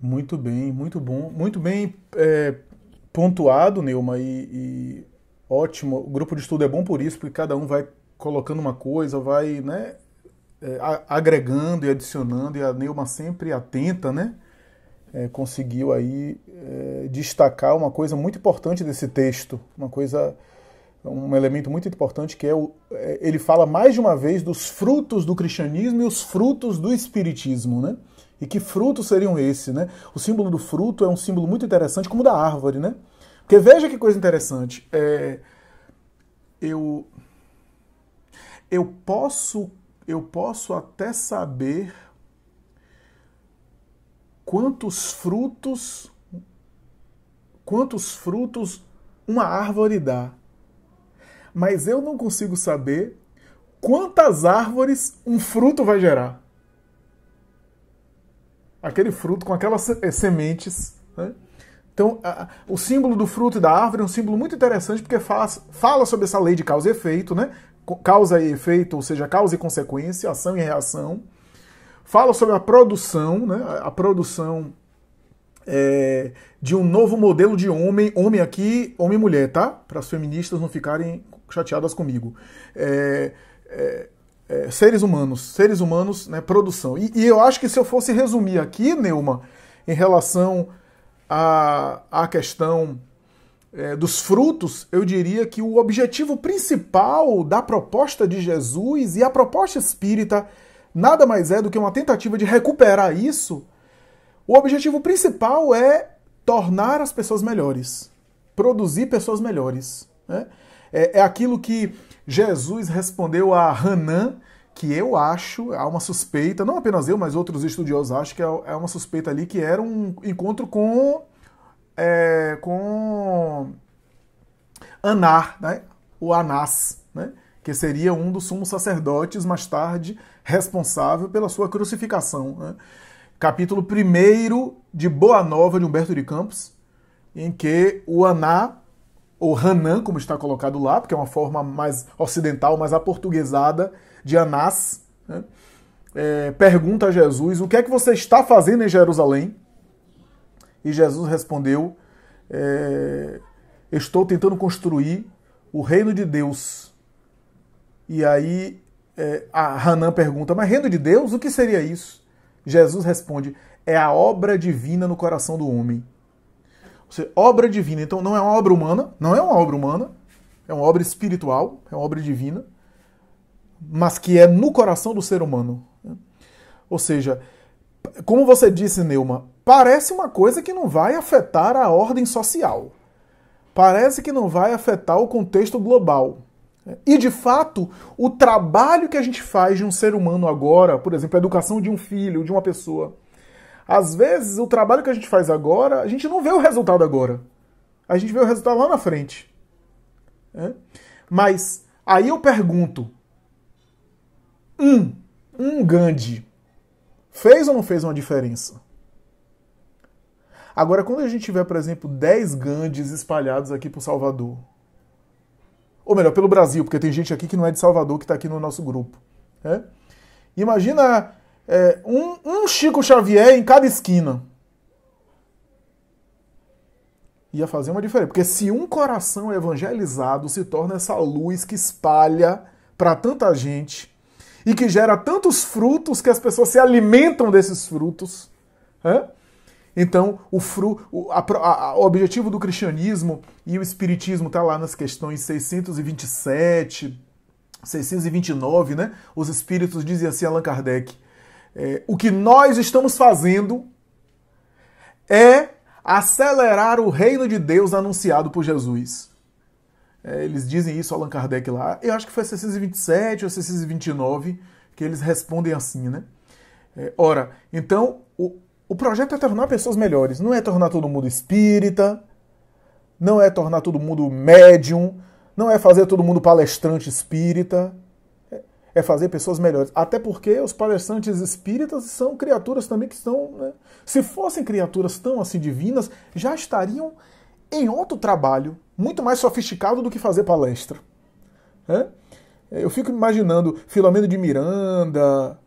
Muito bem, muito bom. Muito bem é, pontuado, Neuma, e, e ótimo. O grupo de estudo é bom por isso, porque cada um vai colocando uma coisa, vai né, é, agregando e adicionando, e a Neuma sempre atenta, né? É, conseguiu aí é, destacar uma coisa muito importante desse texto, uma coisa um elemento muito importante que é o, é, ele fala mais de uma vez dos frutos do cristianismo e os frutos do espiritismo, né? E que frutos seriam esses, né? O símbolo do fruto é um símbolo muito interessante, como o da árvore, né? Porque veja que coisa interessante. É, eu eu posso eu posso até saber quantos frutos quantos frutos uma árvore dá mas eu não consigo saber quantas árvores um fruto vai gerar. Aquele fruto com aquelas eh, sementes. Né? Então, a, o símbolo do fruto e da árvore é um símbolo muito interessante porque faz, fala sobre essa lei de causa e efeito, né? Causa e efeito, ou seja, causa e consequência, ação e reação. Fala sobre a produção, né? A produção é, de um novo modelo de homem, homem aqui, homem e mulher, tá? Para as feministas não ficarem chateadas comigo. É, é, é, seres humanos, seres humanos, né, produção. E, e, eu acho que se eu fosse resumir aqui, Neuma, em relação à a, a, questão é, dos frutos, eu diria que o objetivo principal da proposta de Jesus e a proposta espírita nada mais é do que uma tentativa de recuperar isso. O objetivo principal é tornar as pessoas melhores, produzir pessoas melhores. Né? É, é aquilo que Jesus respondeu a Hanan, que eu acho, há uma suspeita, não apenas eu, mas outros estudiosos acham que é, é uma suspeita ali que era um encontro com é, com Anar, né? o Anás, né? que seria um dos sumos sacerdotes mais tarde responsável pela sua crucificação. Né? Capítulo 1 de Boa Nova de Humberto de Campos, em que o Aná ou Hanan, como está colocado lá, porque é uma forma mais ocidental, mais aportuguesada de Anás, né? é, pergunta a Jesus: O que é que você está fazendo em Jerusalém? E Jesus respondeu: é, Estou tentando construir o reino de Deus. E aí é, a Hanan pergunta: Mas reino de Deus? O que seria isso? Jesus responde: É a obra divina no coração do homem. Você, obra divina. Então não é uma obra humana, não é uma obra humana, é uma obra espiritual, é uma obra divina, mas que é no coração do ser humano. Ou seja, como você disse, Neuma, parece uma coisa que não vai afetar a ordem social. Parece que não vai afetar o contexto global. E de fato, o trabalho que a gente faz de um ser humano agora, por exemplo, a educação de um filho, de uma pessoa, às vezes, o trabalho que a gente faz agora, a gente não vê o resultado agora. A gente vê o resultado lá na frente. É? Mas aí eu pergunto: um, um Gandhi fez ou não fez uma diferença? Agora, quando a gente tiver, por exemplo, 10 Gandhis espalhados aqui por Salvador, ou melhor, pelo Brasil, porque tem gente aqui que não é de Salvador que está aqui no nosso grupo. É? Imagina é, um, um Chico Xavier em cada esquina. Ia fazer uma diferença. Porque se um coração evangelizado se torna essa luz que espalha para tanta gente e que gera tantos frutos que as pessoas se alimentam desses frutos. É? Então, o, fru, o, a, a, o, objetivo do cristianismo e o espiritismo está lá nas questões 627, 629, né? Os espíritos dizem assim, Allan Kardec é, o que nós estamos fazendo é acelerar o reino de Deus anunciado por Jesus. É, eles dizem isso, Allan Kardec lá. Eu acho que foi 627 ou 629 que eles respondem assim, né? É, ora, então, o, o projeto é tornar pessoas melhores. Não é tornar todo mundo espírita, não é tornar todo mundo médium, não é fazer todo mundo palestrante espírita, é fazer pessoas melhores. Até porque os palestrantes espíritas são criaturas também que estão. Né? Se fossem criaturas tão assim divinas, já estariam em outro trabalho muito mais sofisticado do que fazer palestra. Né? Eu fico imaginando Filomeno de Miranda,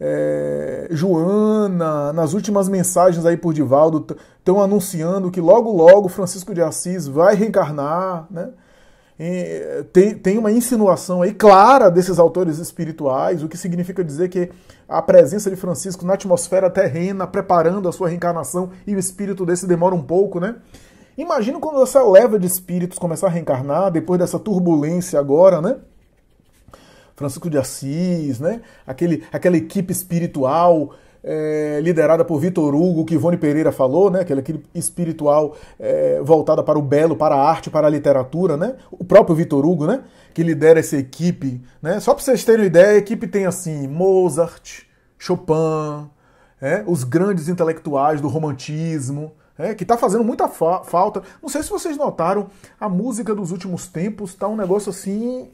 é, Joana, nas últimas mensagens aí por Divaldo, estão anunciando que logo logo Francisco de Assis vai reencarnar, né? É, tem, tem uma insinuação aí clara desses autores espirituais, o que significa dizer que a presença de Francisco na atmosfera terrena, preparando a sua reencarnação, e o espírito desse demora um pouco, né? Imagina quando essa leva de espíritos começar a reencarnar, depois dessa turbulência agora, né? Francisco de Assis, né? Aquele, aquela equipe espiritual é, liderada por Vitor Hugo, que Ivone Pereira falou, né? aquela equipe espiritual é, voltada para o belo, para a arte, para a literatura, né? próprio Vitor Hugo, né? Que lidera essa equipe, né? Só para vocês terem uma ideia, a equipe tem assim Mozart, Chopin, é, os grandes intelectuais do romantismo, é, que está fazendo muita fa falta. Não sei se vocês notaram, a música dos últimos tempos está um negócio assim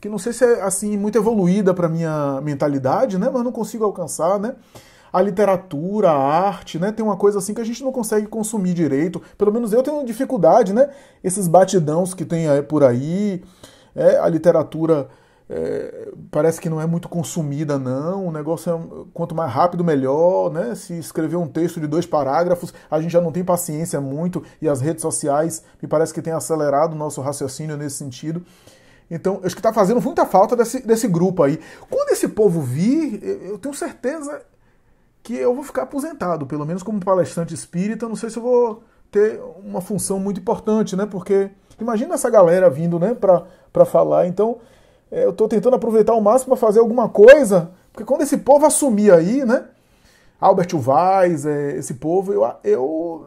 que não sei se é assim muito evoluída para minha mentalidade, né? Mas não consigo alcançar, né? a literatura, a arte, né? Tem uma coisa assim que a gente não consegue consumir direito. Pelo menos eu tenho dificuldade, né? Esses batidãos que tem aí por aí, é, a literatura é, parece que não é muito consumida, não. O negócio é quanto mais rápido, melhor, né? Se escrever um texto de dois parágrafos, a gente já não tem paciência muito, e as redes sociais me parece que têm acelerado o nosso raciocínio nesse sentido. Então, acho que está fazendo muita falta desse, desse grupo aí. Quando esse povo vir, eu tenho certeza que eu vou ficar aposentado, pelo menos como palestrante espírita, não sei se eu vou ter uma função muito importante, né? Porque imagina essa galera vindo, né, para falar. Então, é, eu estou tentando aproveitar o máximo para fazer alguma coisa, porque quando esse povo assumir aí, né? Albert Weiss, é, esse povo, eu, eu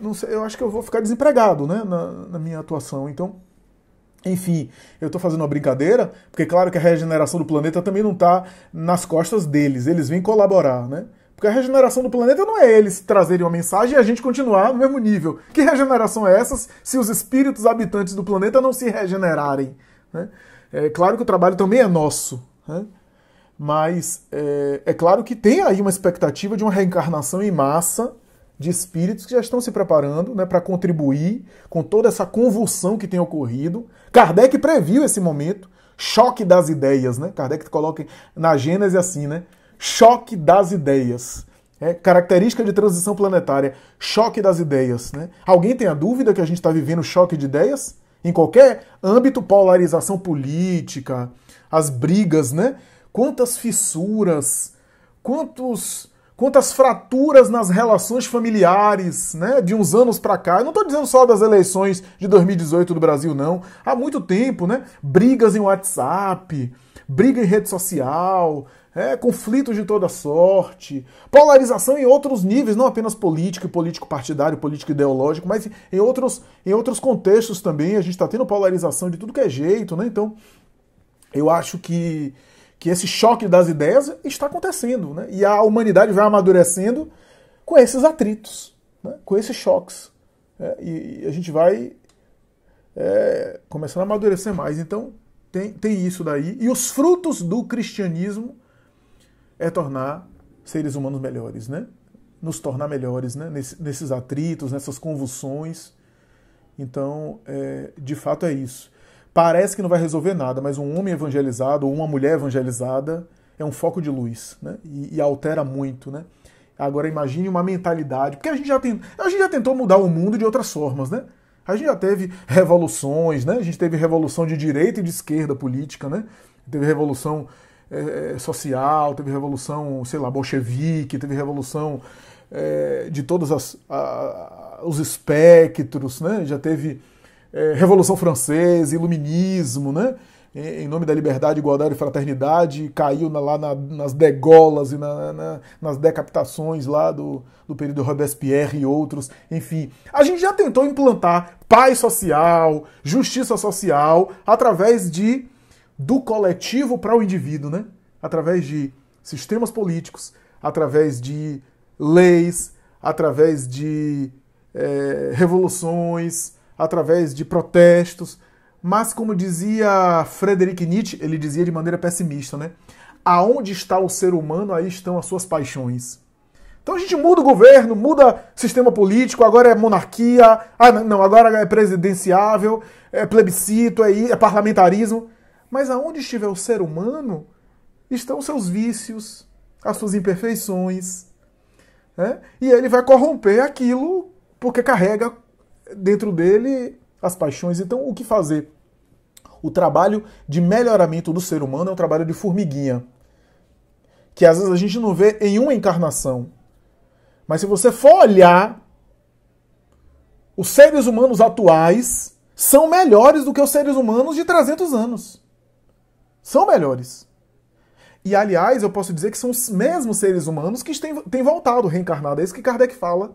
não sei, eu acho que eu vou ficar desempregado, né, na, na minha atuação. Então, enfim, eu estou fazendo uma brincadeira, porque claro que a regeneração do planeta também não está nas costas deles, eles vêm colaborar, né? Porque a regeneração do planeta não é eles trazerem uma mensagem e a gente continuar no mesmo nível. Que regeneração é essa se os espíritos habitantes do planeta não se regenerarem? Né? É claro que o trabalho também é nosso, né? mas é, é claro que tem aí uma expectativa de uma reencarnação em massa de espíritos que já estão se preparando né, para contribuir com toda essa convulsão que tem ocorrido. Kardec previu esse momento, choque das ideias, né? Kardec coloca na Gênese assim, né? choque das ideias. É, característica de transição planetária, choque das ideias. Né? Alguém tem a dúvida que a gente está vivendo choque de ideias? Em qualquer âmbito, polarização política, as brigas, né? Quantas fissuras, quantos, quantas fraturas nas relações familiares, né? De uns anos para cá. Eu não estou dizendo só das eleições de 2018 do Brasil, não. Há muito tempo, né? Brigas em WhatsApp, briga em rede social, é, conflitos de toda sorte, polarização em outros níveis, não apenas político e político-partidário, político-ideológico, mas em outros, em outros contextos também. A gente está tendo polarização de tudo que é jeito, né? Então, eu acho que, que esse choque das ideias está acontecendo, né? E a humanidade vai amadurecendo com esses atritos, né? com esses choques. Né? E, e, a gente vai é, começando a amadurecer mais. Então, tem, tem isso daí. E os frutos do cristianismo é tornar seres humanos melhores, né? Nos tornar melhores, né? Nesse, nesses atritos, nessas convulsões. Então, é, de fato é isso. Parece que não vai resolver nada, mas um homem evangelizado ou uma mulher evangelizada é um foco de luz, né? E, e altera muito, né? Agora imagine uma mentalidade, porque a gente, já tem, a gente já tentou mudar o mundo de outras formas, né? A gente já teve revoluções, né? A gente teve revolução de direita e de esquerda política, né? Teve revolução é, é, social, teve revolução, sei lá, bolchevique, teve revolução é, de todos as, a, os espectros, né? já teve é, Revolução Francesa, Iluminismo, né? em, nome da liberdade, igualdade e fraternidade, caiu na, lá na, nas degolas e na, nas decapitações lá do, do período Robespierre e outros. Enfim, a gente já tentou implantar paz social, justiça social, através de do coletivo para o indivíduo, né? Através de sistemas políticos, através de leis, através de é, revoluções, através de protestos. Mas, como dizia Frederick Nietzsche, ele dizia de maneira pessimista, né? Aonde está o ser humano, aí estão as suas paixões. Então a gente muda o governo, muda sistema político, agora é monarquia, ah, não, agora é presidenciável, é plebiscito, é, é parlamentarismo. Mas aonde estiver o ser humano, estão seus vícios, as suas imperfeições. Né? E ele vai corromper aquilo porque carrega dentro dele as paixões. Então, o que fazer? O trabalho de melhoramento do ser humano é um trabalho de formiguinha, que às vezes a gente não vê em uma encarnação. Mas se você for olhar, os seres humanos atuais são melhores do que os seres humanos de 300 anos são melhores. E, aliás, eu posso dizer que são os mesmos seres humanos que têm, têm voltado reencarnado. É isso que Kardec fala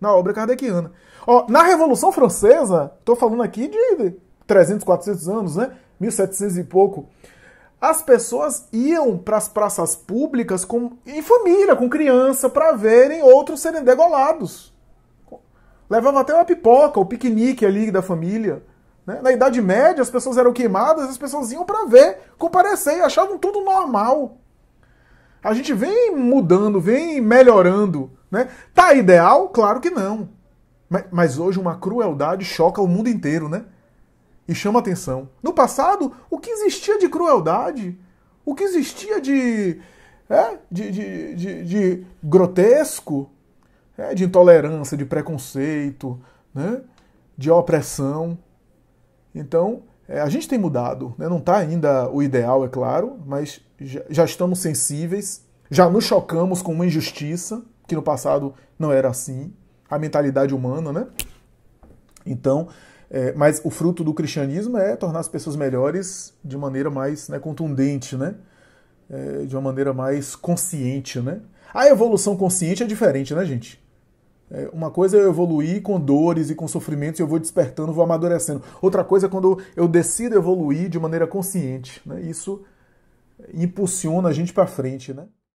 na obra kardeciana. Ó, na Revolução Francesa, estou falando aqui de 300, 400 anos, né? 1700 e pouco. As pessoas iam para as praças públicas com, em família, com criança, para verem outros serem degolados. Levava até uma pipoca, o piquenique ali da família. Né? Na Idade Média, as pessoas eram queimadas, as pessoas iam para ver, comparecer, achavam tudo normal. A gente vem mudando, vem melhorando. Né? Tá ideal? Claro que não. Mas, mas hoje uma crueldade choca o mundo inteiro, né? E chama atenção. No passado, o que existia de crueldade? O que existia de, é, de, de, de, de, grotesco, é, de intolerância, de preconceito, né, de opressão. Então, é, a gente tem mudado, né? não está ainda o ideal, é claro, mas já, já estamos sensíveis, já nos chocamos com uma injustiça, que no passado não era assim, a mentalidade humana, né? Então, é, mas o fruto do cristianismo é tornar as pessoas melhores de maneira mais né, contundente, né? É, de uma maneira mais consciente, né? A evolução consciente é diferente, né, gente? É, uma coisa é eu evoluir com dores e com sofrimentos, eu vou despertando, vou amadurecendo. Outra coisa é quando eu decido evoluir de maneira consciente. Né? Isso impulsiona a gente para frente, né?